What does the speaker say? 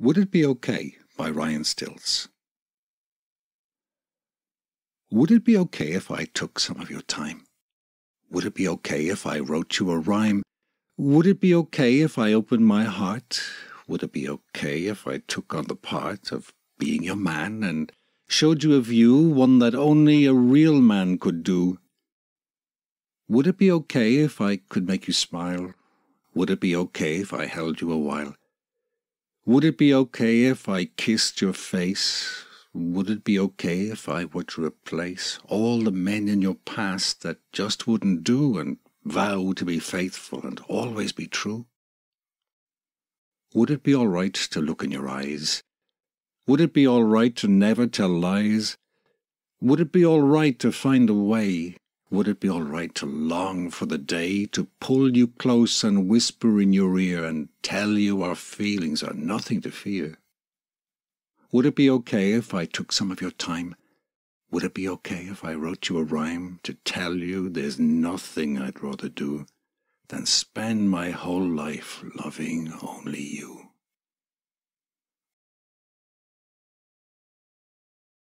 Would It Be Okay by Ryan Stilts. Would it be okay if I took some of your time? Would it be okay if I wrote you a rhyme? Would it be okay if I opened my heart? Would it be okay if I took on the part of being your man and showed you a view, one that only a real man could do? Would it be okay if I could make you smile? Would it be okay if I held you a while? Would it be okay if I kissed your face? Would it be okay if I were to replace all the men in your past that just wouldn't do and vow to be faithful and always be true? Would it be all right to look in your eyes? Would it be all right to never tell lies? Would it be all right to find a way would it be all right to long for the day to pull you close and whisper in your ear and tell you our feelings are nothing to fear? Would it be okay if I took some of your time? Would it be okay if I wrote you a rhyme to tell you there's nothing I'd rather do than spend my whole life loving only you?